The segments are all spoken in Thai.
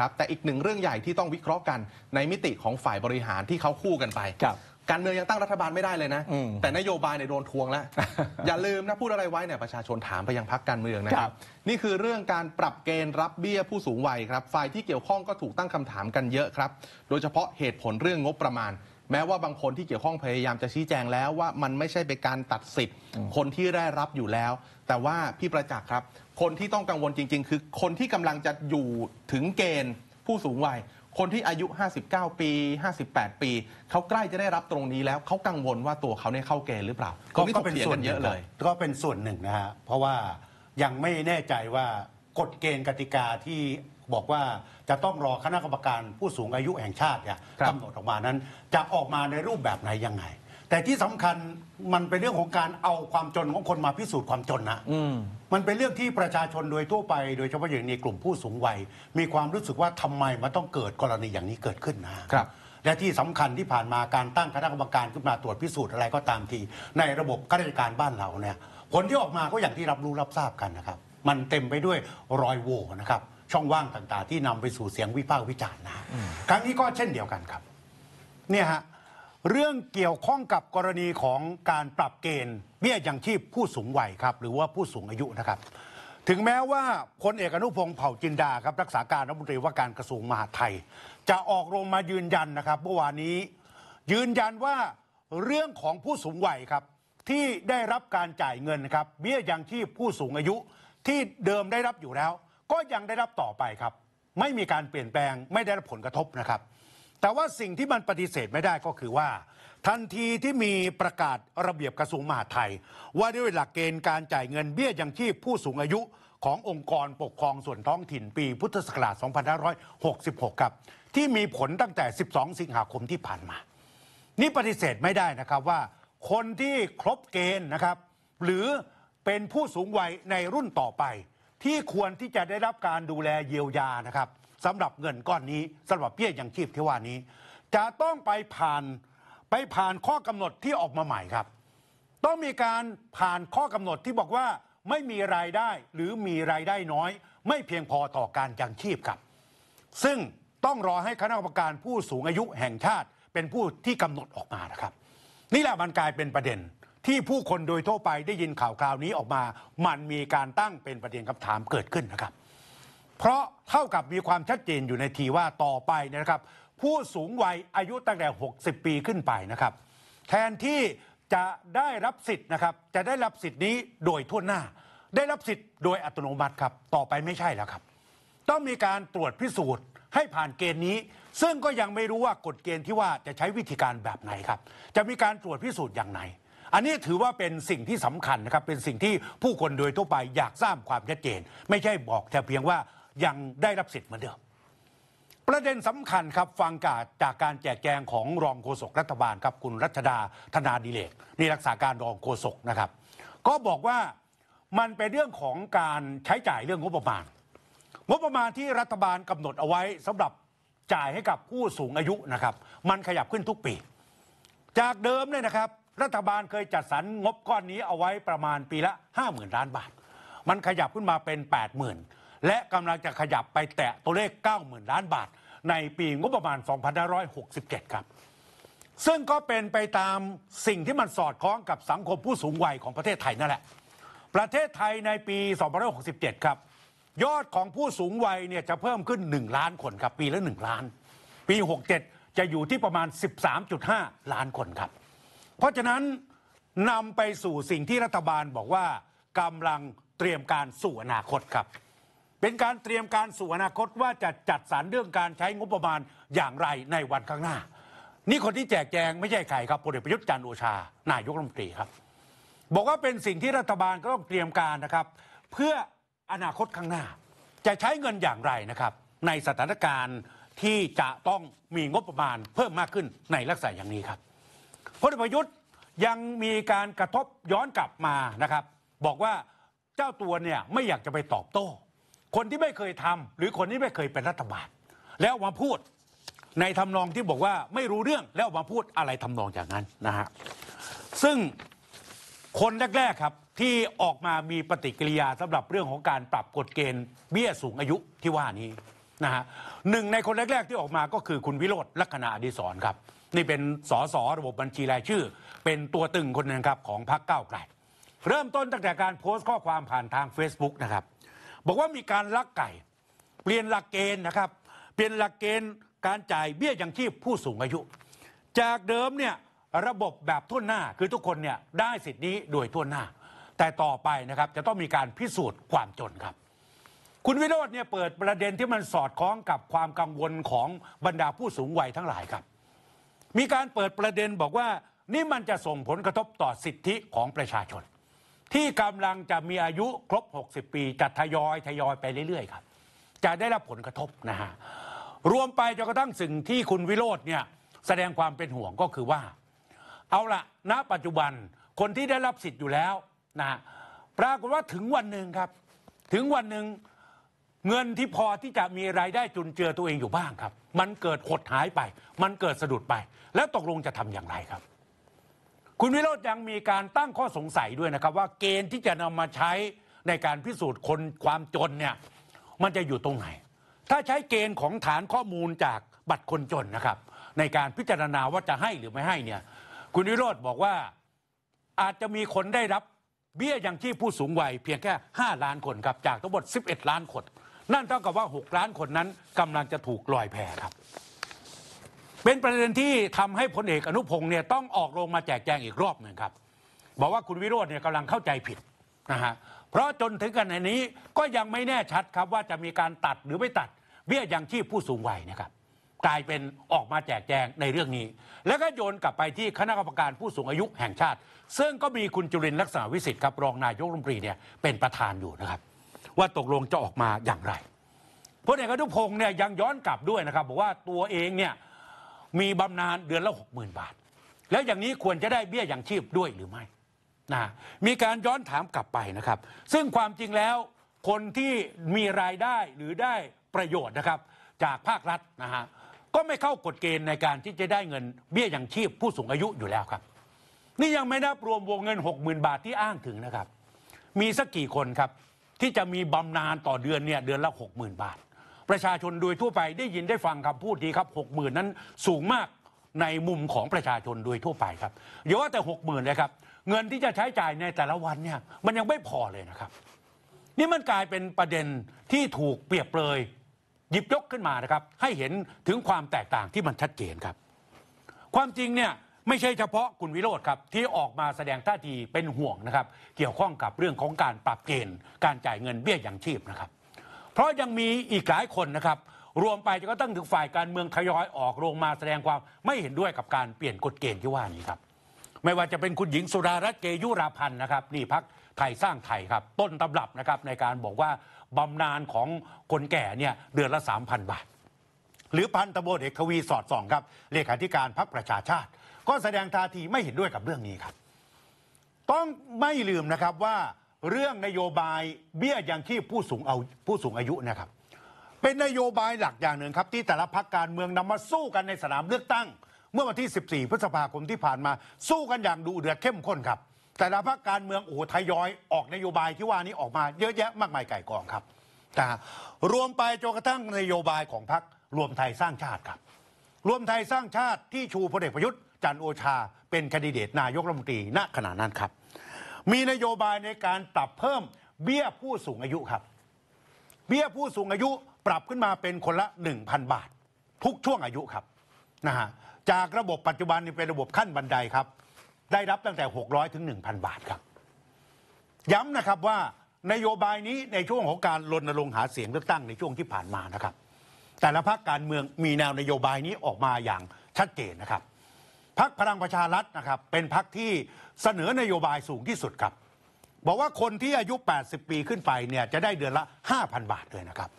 ครับแต่อีกหนึ่งเรื่องใหญ่ที่ต้องวิเคราะห์กันในมิติของฝ่ายบริหารที่เขาคู่กันไปครับการเมืองยังตั้งรัฐบาลไม่ได้เลยนะ แต่นโยบายในโดนทวงแล้ว อย่าลืมนะพูดอะไรไว้เนี่ยประชาชนถามไปยังพักการเมืองนะครับ นี่คือเรื่องการปรับเกณฑ์รับเบี้ยผู้สูงวัยครับ ฝ่ายที่เกี่ยวข้องก็ถูกตั้งคำถามกันเยอะครับ โดยเฉพาะเหตุผลเรื่องงบประมาณ แม้ว่าบางคนที่เกี่ยวข้องพยายามจะชี้แจงแล้วว่ามันไม่ใช่เป็นการตัดสิทธิ์ คนที่ได้รับอยู่แล้ว แต่ว่าพี่ประจักษ์ครับคนที่ต้องกังวลจริง ๆ คือคนที่กำลังจะอยู่ถึงเกณฑ์ผู้สูงวัย คนที่อายุ 59 ปี 58 ปีเขาใกล้จะได้รับตรงนี้แล้วเขากังวลว่าตัวเขาเนี่ยเข้าเกณฑ์หรือเปล่าก็ีเป็นส่วนเยอะเลย ก็เป็นส่วนหนึ่งนะฮะเพราะว่ายังไม่แน่ใจว่ากฎเกณฑ์กติกาที่บอกว่าจะต้องรอคณะกรรมการผู้สูงอายุแห่งชาติเนี่ยกำหนดออกมานั้น จะออกมาในรูปแบบไหนยังไงแต่ที่สำคัญมันเป็นเรื่องของการเอาความจนของคนมาพิสูจน์ความจนนะ มันเป็นเรื่องที่ประชาชนโดยทั่วไปโดยเฉพาะอย่างในกลุ่มผู้สูงวัย มีความรู้สึกว่าทำไมมันต้องเกิดกรณีอย่างนี้เกิดขึ้นนะ ครับ และที่สำคัญที่ผ่านมาการตั้งคณะกรรมการขึ้นมาตรวจพิสูจน์อะไรก็ตามที ในระบบข้าราชการบ้านเราเนี่ยผลที่ออกมาก็อย่างที่รับรู้รับทราบกันนะครับ มันเต็มไปด้วยรอยโหว่นะครับ ช่องว่างต่างๆ ที่นำไปสู่เสียงวิพากษ์วิจารณ์นะครั้งนี้ก็เช่นเดียวกันครับเนี่ยฮะเรื่องเกี่ยวข้องกับกรณีของการปรับเกณฑ์เบี้ยยังชีพผู้สูงวัยครับ หรือว่าผู้สูงอายุนะครับ ถึงแม้ว่าพลเอกอนุพงศ์เผ่าจินดาครับรักษาการรัฐมนตรีว่าการกระทรวงมหาดไทย จะออกโรงมายืนยันนะครับเมื่อวานนี้ ยืนยันว่าเรื่องของผู้สูงวัยครับ ที่ได้รับการจ่ายเงินครับ เบี้ยยังชีพผู้สูงอายุที่เดิมได้รับอยู่แล้ว ก็ยังได้รับต่อไปครับ ไม่มีการเปลี่ยนแปลงไม่ได้รับผลกระทบนะครับแต่ว่าสิ่งที่มันปฏิเสธไม่ได้ก็คือว่า ทันทีที่มีประกาศระเบียบกระทรวงมหาดไทย ว่าด้วยหลักเกณฑ์การจ่ายเงินเบี้ยยังชีพผู้สูงอายุขององค์กรปกครองส่วนท้องถิ่นปีพุทธศักราช 2566 ครับ ที่มีผลตั้งแต่ 12 สิงหาคมที่ผ่านมา นี่ปฏิเสธไม่ได้นะครับว่าคนที่ครบเกณฑ์นะครับ หรือเป็นผู้สูงวัยในรุ่นต่อไป ที่ควรที่จะได้รับการดูแลเยียวยานะครับสำหรับเงินก้อนนี้สำหรับเบี้ยยังชีพที่ว่านี้ จะต้องไปผ่านไปผ่านข้อกำหนดที่ออกมาใหม่ครับ ต้องมีการผ่านข้อกำหนดที่บอกว่าไม่มีรายได้หรือมีรายได้น้อย ไม่เพียงพอต่อการยังชีพครับ ซึ่งต้องรอให้คณะกรรมการผู้สูงอายุแห่งชาติเป็นผู้ที่กำหนดออกมานะครับนี่แหละมันกลายเป็นประเด็นที่ผู้คนโดยทั่วไปได้ยินข่าวคราวนี้ออกมา มันมีการตั้งเป็นประเด็นคำถามเกิดขึ้นนะครับเพราะเท่ากับมีความชัดเจนอยู่ในทีว่าต่อไปนะครับ ผู้สูงวัยอายุตั้งแต่ 60 ปีขึ้นไปนะครับแทนที่ จะได้รับสิทธิ์นะครับจะได้รับสิทธิ์นี้โดยทั่วหน้า ได้รับสิทธิ์โดยอัตโนมัติครับต่อไปไม่ใช่แล้วครับต้องมีการตรวจพิสูจน์ให้ผ่านเกณฑ์นี้ ซึ่งก็ยังไม่รู้ว่ากฎเกณฑ์ที่ว่าจะใช้วิธีการแบบไหนครับจะมีการตรวจพิสูจน์อย่างไหนอันนี้ถือว่าเป็นสิ่งที่สำคัญนะครับเป็นสิ่งที่ผู้คนโดยทั่วไปอยากทราบความชัดเจน ไม่ใช่บอกแต่เพียงว่ายังได้รับสิทธิ์เหมือนเดิม ประเด็นสำคัญครับ ฟังกาจากการแจกแจงของรองโฆษกรัฐบาลครับคุณรัชดาธนาดีเลกนี่รักษาการรองโฆษกนะครับ ก็บอกว่ามันเป็นเรื่องของการใช้จ่ายเรื่องงบประมาณ งบประมาณที่รัฐบาลกำหนดเอาไว้สำหรับจ่ายให้กับผู้สูงอายุนะครับ มันขยับขึ้นทุกปี จากเดิมเนี่ยนะครับรัฐบาลเคยจัดสรรงบก้อนนี้เอาไว้ประมาณปีละ 50,000ล้านบาท มันขยับขึ้นมาเป็น80,000และกำลังจะขยับไปแตะตัวเลข 90,000 ล้านบาท ในปีงบประมาณ 2567 ครับ ซึ่งก็เป็นไปตามสิ่งที่มันสอดคล้องกับสังคมผู้สูงวัยของประเทศไทยนั่นแหละ ประเทศไทยในปี 2567 ครับ ยอดของผู้สูงวัยเนี่ย จะเพิ่มขึ้น 1 ล้านคนครับ ปีละ 1 ล้าน ปี 67 จะอยู่ที่ประมาณ 13.5 ล้านคนครับ เพราะฉะนั้นนำไปสู่สิ่งที่รัฐบาลบอกว่ากำลังเตรียมการสู่อนาคตครับเป็นการเตรียมการสู่อนาคตว่าจะจัดสรรเรื่องการใช้งบประมาณอย่างไรในวันข้างหน้า นี่คนที่แจกแจงไม่ใช่ใครครับพลเอกประยุทธ์จันโอชานายกรัฐมนตรีครับบอกว่าเป็นสิ่งที่รัฐบาลก็ต้องเตรียมการนะครับ เพื่ออนาคตข้างหน้า จะใช้เงินอย่างไรนะครับ ในสถานการณ์ที่จะต้องมีงบประมาณเพิ่มมากขึ้นในลักษณะอย่างนี้ครับพลเอกประยุทธ์ยังมีการกระทบย้อนกลับมานะครับ บอกว่าเจ้าตัวเนี่ยไม่อยากจะไปตอบโต้คนที่ไม่เคยทำ หรือคนที่ไม่เคยเป็นรัฐบาลแล้วมาพูดในทำนองที่บอกว่าไม่รู้เรื่องแล้วมาพูดอะไรทำนองอย่างนั้นนะฮะซึ่งคนแรกๆครับที่ออกมามีปฏิกิริยาสำหรับเรื่องของการปรับกฎเกณฑ์เบี้ยสูงอายุที่ว่านี้นะฮะหนึ่งในคนแรกๆที่ออกมาก็คือคุณวิโรธลักษณะอดีศรครับ นี่เป็นสสระบบบัญชีรายชื่อ เป็นตัวตึงคนหนึ่งครับ ของพรรคก้าวไกลเริ่มต้นตั้งแต่การโพสต์ข้อความผ่านทาง Facebook นะครับบอกว่ามีการลักไก่ เปลี่ยนหลักเกณฑ์นะครับ เปลี่ยนหลักเกณฑ์การจ่ายเบี้ยยังที่ผู้สูงอายุ จากเดิมเนี่ยระบบแบบทั่วหน้าคือทุกคนเนี่ยได้สิทธินี้โดยทั่วหน้า แต่ต่อไปนะครับจะต้องมีการพิสูจน์ความจนครับ คุณวิโรจน์เนี่ยเปิดประเด็นที่มันสอดคล้องกับความกังวลของบรรดาผู้สูงวัยทั้งหลายครับ มีการเปิดประเด็นบอกว่านี่มันจะส่งผลกระทบต่อสิทธิของประชาชนที่กำลังจะมีอายุครบ 60 ปีจะทยอย ทยอยไปเรื่อยๆครับ จะได้รับผลกระทบนะฮะ รวมไปจนกระทั่งสิ่งที่คุณวิโรธเนี่ย แสดงความเป็นห่วงก็คือว่า เอาละณปัจจุบันคนที่ได้รับสิทธิ์อยู่แล้วนะปรากฏว่าถึงวันหนึ่งครับ ถึงวันหนึ่งเงินที่พอที่จะมีรายได้จุนเจือตัวเองอยู่บ้างครับ มันเกิดหดหายไป มันเกิดสะดุดไป แล้วตกลงจะทำอย่างไรครับคุณวิโรจน์ยังมีการตั้งข้อสงสัยด้วยนะครับ ว่าเกณฑ์ที่จะนำมาใช้ในการพิสูจน์คนความจนเนี่ยมันจะอยู่ตรงไหนถ้าใช้เกณฑ์ของฐานข้อมูลจากบัตรคนจนนะครับ ในการพิจารณาว่าจะให้หรือไม่ให้เนี่ย คุณวิโรจน์บอกว่าอาจจะมีคนได้รับเบี้ยยังชีพผู้สูงวัยเพียงแค่ 5 ล้านคนครับ จากทั้งหมด11 ล้านคน นั่นเท่ากับว่า 6 ล้านคนนั้นกำลังจะถูกลอยแพครับเป็นประเด็นที่ทำให้พลเอก อนุพงศ์เนี่ยต้องออกโรงมาแจกแจงอีกรอบหนึ่งครับบอกว่าคุณวิโรจน์เนี่ยกำลังเข้าใจผิดนะฮะเพราะจนถึงขณะนี้ก็ยังไม่แน่ชัดครับว่าจะมีการตัดหรือไม่ตัด เบี้ยยังชีพผู้สูงวัยนะครับ กลายเป็นออกมาแจกแจงในเรื่องนี้ แล้วก็โยนกลับไปที่คณะกรรมการผู้สูงอายุแห่งชาติ ซึ่งก็มีคุณจุรินลักษณะวิสิทธิ์ครับรองนายกรัฐมนตรีเนี่ยเป็นประธานอยู่นะครับ ว่าตกลงจะออกมาอย่างไรพลเอกอนุพงศ์เนี่ยยังย้อนกลับด้วยนะครับ บอกว่าตัวเองเนี่ยมีบำนาญเดือนละหกหมื่นบาท แล้วอย่างนี้ควรจะได้เบี้ยอย่างชีพด้วยหรือไม่ นะ มีการย้อนถามกลับไปนะครับ ซึ่งความจริงแล้วคนที่มีรายได้หรือได้ประโยชน์นะครับ จากภาครัฐนะฮะ ก็ไม่เข้ากฎเกณฑ์ในการที่จะได้เงิน เบี้ยอย่างชีพผู้สูงอายุอยู่แล้วครับ นี่ยังไม่นับรวมวงเงิน 6 0,000 บาทที่อ้างถึงนะครับ มีสักกี่คนครับที่จะมีบำนาญต่อเดือนเนี่ยเดือนละ 60,000 บาทประชาชนโดยทั่วไปได้ยินได้ฟังคำพูดดีครับหกหมื่นนั้นสูงมากในมุมของประชาชนโดยทั่วไปครับดย๋ยว่าแต่หกหมื่นเลยครับ เงินที่จะใช้จ่ายในแต่ละวันเนี่ยมันยังไม่พอเลยนะครับ นี่มันกลายเป็นประเด็นที่ถูกเปรียบเปรยหยิบยกขึ้นมานะครับ ให้เห็นถึงความแตกต่างที่มันชัดเจนครับ ความจริงเนี่ยไม่ใช่เฉพาะคุณวิโรธครับที่ออกมาแสดงท่าทีเป็นห่วงนะครับ เกี่ยวข้องกับเรื่องของการปรับเกณฑ์ การจ่ายเงินเบี้ยอย่างชีพนะครับเพราะยังมีอีกหลายคนนะครับ รวมไปจะก็ตั้งถึงฝ่ายการเมืองทยอยออกโรงมาแสดงความไม่เห็นด้วยกับการเปลี่ยนกฎเกณฑ์ที่ว่านี้ครับ ไม่ว่าจะเป็นคุณหญิงสุดารัตน์เกยุราพันธ์นะครับ นี่พักไทยสร้างไทยครับ ต้นตำรับนะครับในการบอกว่าบำนาญของคนแก่เนี่ยเดือนละ 3,000 บาท หรือพันตำรวจเอกทวีสอดส่องครับเลขาธิการพักประชาชาติ ก็แสดงท่าทีไม่เห็นด้วยกับเรื่องนี้ครับ ต้องไม่ลืมนะครับว่าเรื่องนโยบายเบี้ยยังชีพผู้สูงเอาผู้สูงอายุนะครับ เป็นนโยบายหลักอย่างหนึ่งครับ ที่แต่ละพักการเมืองนำมาสู้กันในสนามเลือกตั้ง เมื่อวันที่ 14 พฤษภาคมที่ผ่านมา สู้กันอย่างดูเดือดเข้มข้นครับ แต่ละพักการเมืองโอ้ทยอย ออกนโยบายที่ว่านี้ออกมาเยอะแยะมากมายไก่กองครับแต่รวมไปจนกระทั่งนโยบายของพักรวมไทยสร้างชาติครับ รวมไทยสร้างชาติที่ชูพลเอกประยุทธ์จันโอชาเป็นคนดิเดตนายกรัฐมนตรีณขณะนั้นครับมีนโยบายในการปรับเพิ่มเบี้ยผู้สูงอายุครับ เบี้ยผู้สูงอายุปรับขึ้นมาเป็นคนละ 1,000 บาท ทุกช่วงอายุครับนะฮะจากระบบปัจจุบันเป็นระบบขั้นบันไดครับ ได้รับตั้งแต่ 600ถึง1,000บาทครับ ย้ำนะครับว่านโยบายนี้ในช่วงของการรณรงค์หาเสียงเลือกตั้งในช่วงที่ผ่านมานะครับ แต่ละพรรคการเมืองมีแนวนโยบายนี้ออกมาอย่างชัดเจนนะครับพักพลังประชารัฐนะครับเป็นพักที่เสนอนโยบายสูงที่สุดครับบอกว่าคนที่อายุ 80 ปีขึ้นไปเนี่ยจะได้เดือนละ 5,000 บาทเลยนะครับ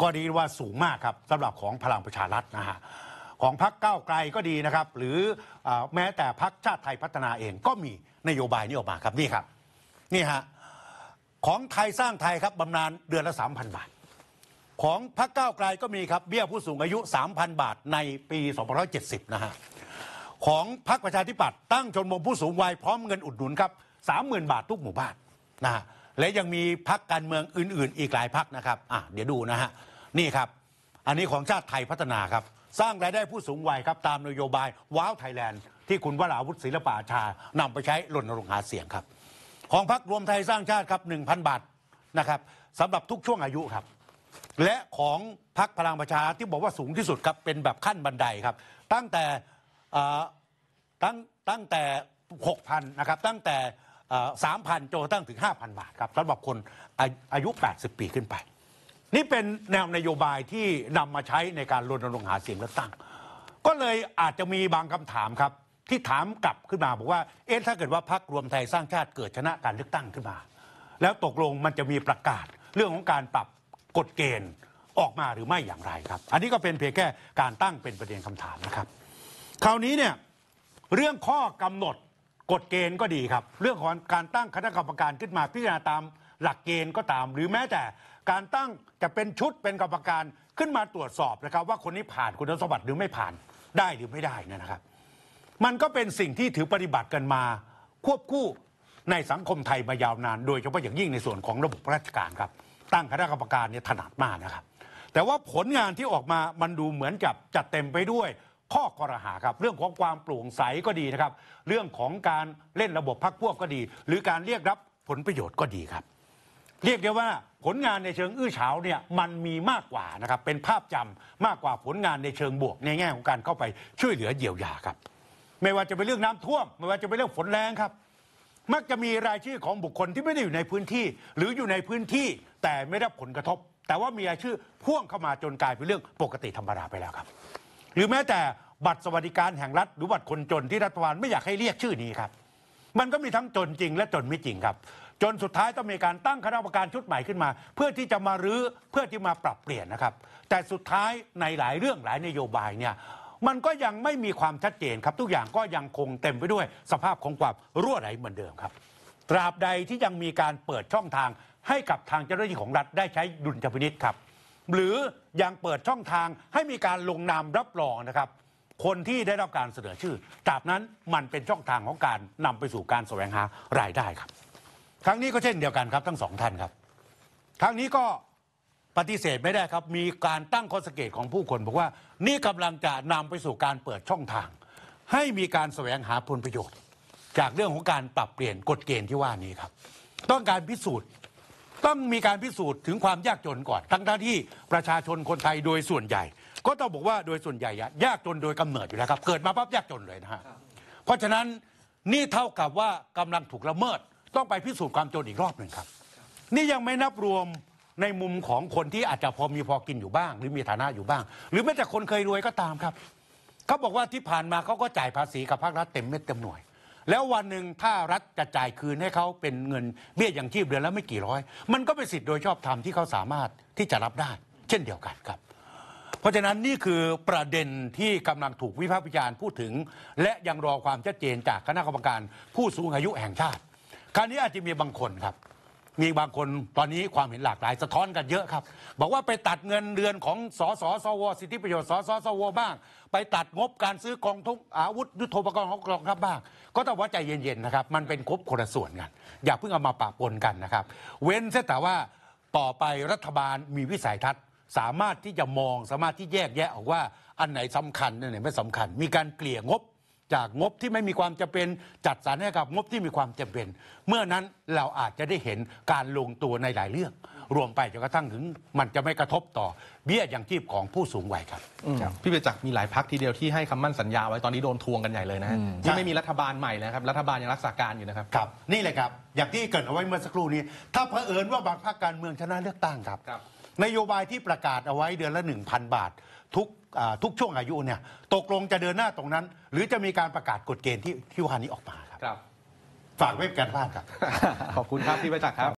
ก็ดีว่าสูงมากครับสำหรับของพลังประชารัฐนะฮะของพักเก้าไกลก็ดีนะครับหรืออแม้แต่พักชาติไทยพัฒนาเองก็มีนโยบายนี้ออกมาครับนี่ครับนี่ฮะของไทยสร้างไทยครับบำนาญเดือนละ 3,000 บาท ของพักเก้าไกลก็มีครับเบี้ยผู้สูงอายุ 3,000 บาทในปี2570 นะฮะของพรรคประชาธิปัตย์ตั้งชมรมผู้สูงวัยพร้อมเงินอุดหนุนครับสามหมื่นบาททุกหมู่บ้านนะและยังมีพักการเมืองอื่น ๆ อีกหลายพักนะครับอ่ะเดี๋ยวดูนะฮะนี่ครับอันนี้ของชาติไทยพัฒนาครับ สร้างรายได้ผู้สูงวัยครับ ตามนโยบาย ว้าวไทยแลนด์ที่คุณวราวุฒิศิลปาชานำไปใช้รณรงค์หาเสียงครับของพักรวมไทยสร้างชาติครับ1,000บาทนะครับสำหรับทุกช่วงอายุครับ และของพักพลังประชาที่บอกว่าสูงที่สุดครับเป็นแบบขั้นบันไดครับตั้งแต่ตั้งตั้งแต่6,000นะครับตั้งแต่3,000โจตั้งถึง 5,000บาทครับสำหรับคนอายุ 80 ปีขึ้นไปนี่เป็นแนวนโยบายที่นำมาใช้ในการรณรงค์หาเสียงเลือกตั้ง ก็เลยอาจจะมีบางคำถามครับที่ถามกลับขึ้นมาบอกว่าเอ๊ะถ้าเกิดว่าพรรครวมไทยสร้างชาติเกิดชนะการเลือกตั้งขึ้นมา แล้วตกลงมันจะมีประกาศเรื่องของการปรับกฎเกณฑ์ออกมาหรือไม่อย่างไรครับ อันนี้ก็เป็นเพียงแค่การตั้งเป็นประเด็นคำถามนะครับคราวนี้เนี่ยเรื่องข้อกำหนดกฎเกณฑ์ก็ดีครับ เรื่องของการตั้งคณะกรรมการขึ้นมาพิจารณาตาม หลักเกณฑ์ก็ตาม หรือแม้แต่การตั้งจะเป็นชุดเป็นกรรมการขึ้นมาตรวจสอบนะครับ ว่าคนนี้ผ่านคุณสมบัติหรือไม่ผ่านได้หรือไม่ได้นะครับ มันก็เป็นสิ่งที่ถือปฏิบัติกันมา ควบคู่ในสังคมไทยมายาวนาน โดยเฉพาะอย่างยิ่งในส่วนของระบบราชการครับตั้งคณะกรรมการเนี่ยถนัดมากนะครับ แต่ว่าผลงานที่ออกมามันดูเหมือนกับจัดเต็มไปด้วยข้อกรหาครับเรื่องของความโปร่งใสก็ดีนะครับ เรื่องของการเล่นระบบพักพวกก็ดี หรือการเรียกรับผลประโยชน์ก็ดีครับ เรียกได้ว่าผลงานในเชิงอื้อเฉาเนี่ยมันมีมากกว่านะครับเป็นภาพจำมากกว่าผลงานในเชิงบวก ในแง่ของการเข้าไปช่วยเหลือเยียวยาครับ ไม่ว่าจะเป็นเรื่องน้ำท่วม ไม่ว่าจะเป็นเรื่องฝนแรงครับมักจะมีรายชื่อของบุคคลที่ไม่ได้อยู่ในพื้นที่ หรืออยู่ในพื้นที่ แต่ไม่ได้ผลกระทบ แต่ว่ามีรายชื่อพ่วงเข้ามาจนกลายเป็นเรื่องปกติธรรมดาไปแล้วครับหรือแม้แต่บัตรสวัสดิการแห่งรัฐหรือบัตรคนจนที่รัฐบาลไม่อยากให้เรียกชื่อนี้ครับมันก็มีทั้งจนจริงและจนไม่จริงครับ จนสุดท้ายต้องมีการตั้งคณะกรรมการชุดใหม่ขึ้นมา เพื่อที่จะมารื้อเพื่อที่มาปรับเปลี่ยนนะครับ แต่สุดท้ายในหลายเรื่องหลายนโยบายเนี่ยมันก็ยังไม่มีความชัดเจนครับ ทุกอย่างก็ยังคงเต็มไปด้วยสภาพของความรั่วไหลเหมือนเดิมครับตราบใดที่ยังมีการเปิดช่องทาง ให้กับทางเจ้าหน้าที่ของรัฐได้ใช้ดุลยพินิษครับหรือยังเปิดช่องทาง ให้มีการลงนามรับรองนะครับ คนที่ได้รับการเสนอชื่อตราบนั้นมันเป็นช่องทางของการนำไปสู่การแสวงหารายได้ครับครั้งนี้ก็เช่นเดียวกันครับทั้งสองท่านครับครั้งนี้ก็ปฏิเสธไม่ได้ครับ มีการตั้งข้อสังเกตของผู้คนบอกว่านี่กำลังจะนำไปสู่การเปิดช่องทาง ให้มีการแสวงหาผลประโยชน์ จากเรื่องของการปรับเปลี่ยนกฎเกณฑ์ที่ว่านี้ครับ ต้องการพิสูจน์ต้องมีการพิสูจน์ถึงความยากจนก่อนทั้งที่ประชาชนคนไทยโดยส่วนใหญ่ ก็ต้องบอกว่าโดยส่วนใหญ่ยากจนโดยกำเนิดอยู่แล้วครับ เกิดมาปั๊บยากจนเลยนะฮะ เพราะฉะนั้นนี่เท่ากับว่ากำลังถูกละเมิดต้องไปพิสูจน์ความจนอีกรอบหนึ่งครับ นี่ยังไม่นับรวมในมุมของคนที่อาจจะพอมีพอกินอยู่บ้าง หรือมีฐานะอยู่บ้าง หรือแม้แต่คนเคยรวยก็ตามครับ เขาบอกว่าที่ผ่านมาเขาก็จ่ายภาษีกับภาครัฐเต็มเม็ดเต็มหน่วยแล้ววันหนึ่งถ้ารัฐจะจ่ายคืนให้เขาเป็นเงินเบี้ยยังที่เดือนละไม่กี่ร้อย มันก็เป็นสิทธิ์โดยชอบธรรมที่เขาสามารถที่จะรับได้เช่นเดียวกันครับ เพราะฉะนั้นนี่คือประเด็นที่กำลังถูกวิพากษ์วิจารณ์พูดถึง และยังรอความชัดเจนจากคณะกรรมการผู้สูงอายุแห่งชาติคราวนี้อาจจะมีบางคนครับมีบางคนตอนนี้ความเห็นหลากหลายสะท้อนกันเยอะครับ บอกว่าไปตัดเงินเดือนของสสสวสิทธิประโยชน์สสสวบ้าง ไปตัดงบการซื้อกองทุกอาวุธยุทโธปกรณ์ของกองทัพบ้าง ก็ต้องว่าใจเย็นๆนะครับมันเป็นครบคนละส่วนกัน อย่าเพิ่งเอามาปะปนกันนะครับ เว้นแต่ว่าต่อไปรัฐบาลมีวิสัยทัศน์ สามารถที่จะมองสามารถที่แยกแยะออกว่าอันไหนสำคัญอันไหนไม่สำคัญ มีการเกลี่ยงบจากงบที่ไม่มีความจำเป็นจัดสรรให้กับงบที่มีความจำเป็น เมื่อนั้นเราอาจจะได้เห็นการลงตัวในหลายเรื่อง รวมไปจนกระทั่งถึงมันจะไม่กระทบต่อ เบี้ยย่างที่ของผู้สูงวัยครับพี่เปจักมีหลายพักทีเดียวที่ให้คำมั่นสัญญา ไว้ตอนนี้โดนทวงกันใหญ่เลยนะที่ไม่มีรัฐบาลใหม่นะครับรัฐบาลยังรักษาการอยู่นะครับครับนี่แหละครับ อย่างที่เกิดเอาไว้เมื่อสักครู่นี้ ถ้าเผอิญว่าบางพาคการเมืองชนะเลือกตั้งครับครับ นโยบายที่ประกาศเอาไว้เดือนละ1,000 บาททุกทุกช่วงอายุเนี่ยตกลงจะเดินหน้าตรงนั้น หรือจะมีการประกาศกฎเกณฑ์ที่ที่วานี้ออกมาครับครับ ฝากไว้็นการบ้านครับ ขอบคุณครับที่ปจักครับ